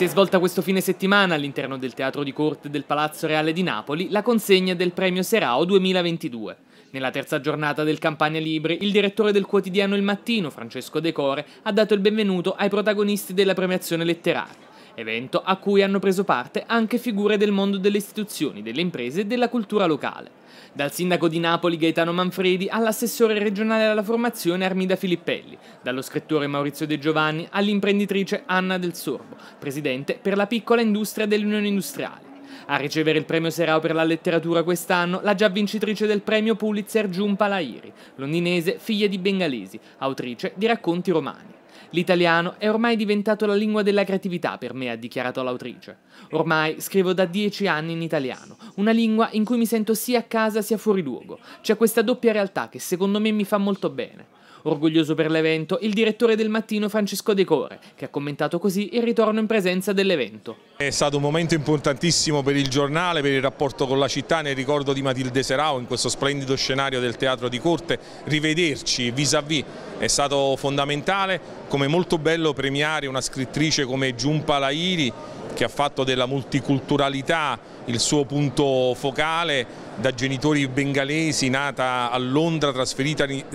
Si è svolta questo fine settimana all'interno del Teatro di Corte del Palazzo Reale di Napoli la consegna del premio Serao 2022. Nella terza giornata del Campania Libri, il direttore del quotidiano Il Mattino, Francesco De Core, ha dato il benvenuto ai protagonisti della premiazione letteraria evento a cui hanno preso parte anche figure del mondo delle istituzioni, delle imprese e della cultura locale, dal sindaco di Napoli Gaetano Manfredi all'assessore regionale alla formazione Armida Filippelli, dallo scrittore Maurizio De Giovanni all'imprenditrice Anna Del Sorbo, presidente per la piccola industria dell'Unione Industriale. A ricevere il premio Serao per la letteratura quest'anno la già vincitrice del premio Pulitzer Giun Lahiri, londinese figlia di bengalesi, autrice di racconti romani. L'italiano è ormai diventato la lingua della creatività per me, ha dichiarato l'autrice. Ormai scrivo da dieci anni in italiano, una lingua in cui mi sento sia a casa sia fuori luogo. C'è questa doppia realtà che secondo me mi fa molto bene. Orgoglioso per l'evento, il direttore del mattino Francesco De Core, che ha commentato così il ritorno in presenza dell'evento. È stato un momento importantissimo per il giornale, per il rapporto con la città, nel ricordo di Matilde Serao, in questo splendido scenario del teatro di corte. Rivederci vis-à-vis -vis è stato fondamentale, come molto bello premiare una scrittrice come Giumpa Lahiri che ha fatto della multiculturalità il suo punto focale da genitori bengalesi, nata a Londra, trasferitasi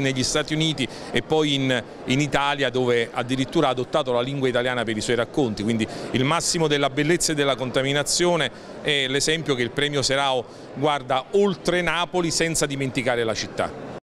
negli Stati Uniti e poi in, in, Italia dove addirittura ha adottato la lingua italiana per i suoi racconti, quindi il massimo della bellezza e della contaminazione è l'esempio che il premio Serao guarda oltre Napoli senza dimenticare la città.